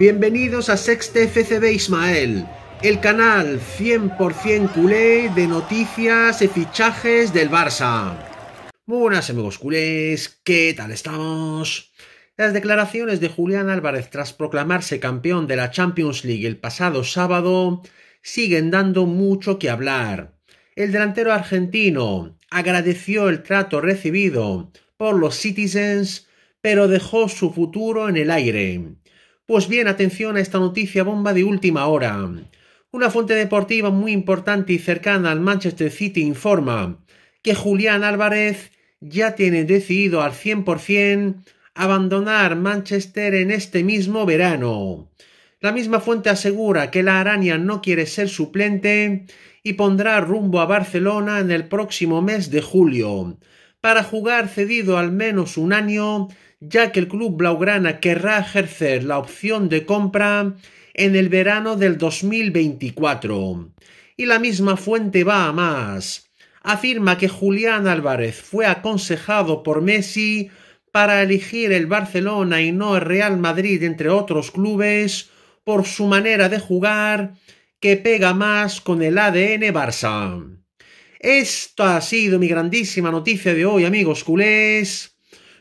Bienvenidos a Sexte FCB Ismael, el canal 100% culé de noticias y fichajes del Barça. Muy buenas amigos culés, ¿qué tal estamos? Las declaraciones de Julián Álvarez tras proclamarse campeón de la Champions League el pasado sábado siguen dando mucho que hablar. El delantero argentino agradeció el trato recibido por los Citizens, pero dejó su futuro en el aire pues bien, atención a esta noticia bomba de última hora. Una fuente deportiva muy importante y cercana al Manchester City informa que Julián Álvarez ya tiene decidido al 100% abandonar Manchester en este mismo verano. La misma fuente asegura que la araña no quiere ser suplente y pondrá rumbo a Barcelona en el próximo mes de julio, para jugar cedido al menos un año ya que el club blaugrana querrá ejercer la opción de compra en el verano del 2024. Y la misma fuente va a más. Afirma que Julián Álvarez fue aconsejado por Messi para elegir el Barcelona y no el Real Madrid, entre otros clubes, por su manera de jugar que pega más con el ADN Barça. Esto ha sido mi grandísima noticia de hoy, amigos culés.